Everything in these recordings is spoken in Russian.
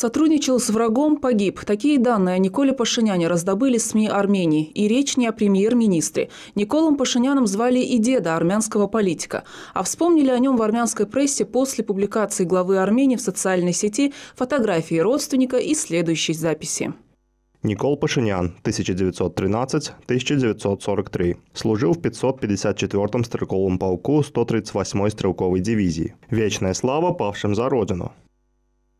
Сотрудничал с врагом, погиб. Такие данные о Николе Пашиняне раздобыли СМИ Армении. И речь не о премьер-министре. Николом Пашиняном звали и деда армянского политика. А вспомнили о нем в армянской прессе после публикации главы Армении в социальной сети фотографии родственника и следующей записи. Никол Пашинян, 1913-1943. Служил в 554-м стрелковом полку 138-й стрелковой дивизии. Вечная слава павшим за родину.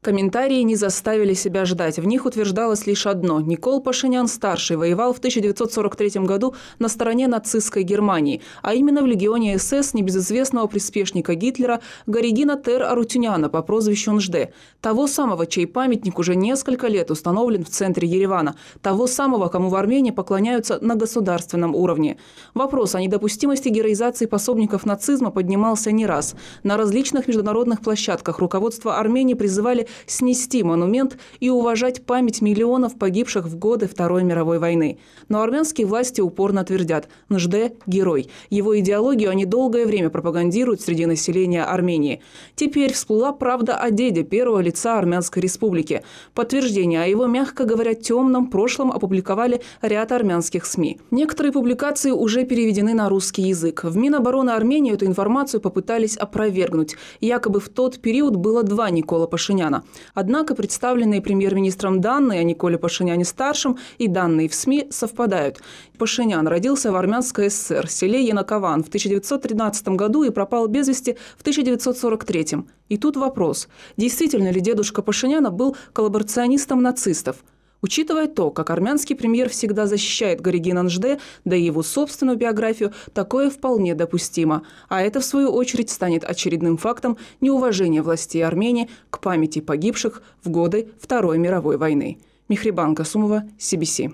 Комментарии не заставили себя ждать. В них утверждалось лишь одно. Никол Пашинян-старший воевал в 1943 году на стороне нацистской Германии, а именно в легионе СС небезызвестного приспешника Гитлера Горегина Тер Арутюняна по прозвищу Нжде. Того самого, чей памятник уже несколько лет установлен в центре Еревана. Того самого, кому в Армении поклоняются на государственном уровне. Вопрос о недопустимости героизации пособников нацизма поднимался не раз. На различных международных площадках руководство Армении призывали снести монумент и уважать память миллионов погибших в годы Второй мировой войны. Но армянские власти упорно твердят – Нжде – герой. Его идеологию они долгое время пропагандируют среди населения Армении. Теперь всплыла правда о деде первого лица Армянской республики. Подтверждение о его, мягко говоря, темном прошлом опубликовали ряд армянских СМИ. Некоторые публикации уже переведены на русский язык. В Минобороны Армении эту информацию попытались опровергнуть. Якобы в тот период было два Никола Пашиняна. Однако представленные премьер-министром данные о Николе Пашиняне-старшем и данные в СМИ совпадают. Пашинян родился в Армянской ССР, в селе Янакован в 1913 году и пропал без вести в 1943. И тут вопрос, действительно ли дедушка Пашиняна был коллаборационистом нацистов – Учитывая то, как армянский премьер всегда защищает Горегин Анжде, да и его собственную биографию, такое вполне допустимо. А это, в свою очередь, станет очередным фактом неуважения властей Армении к памяти погибших в годы Второй мировой войны. Михрибан Касумова, CBC.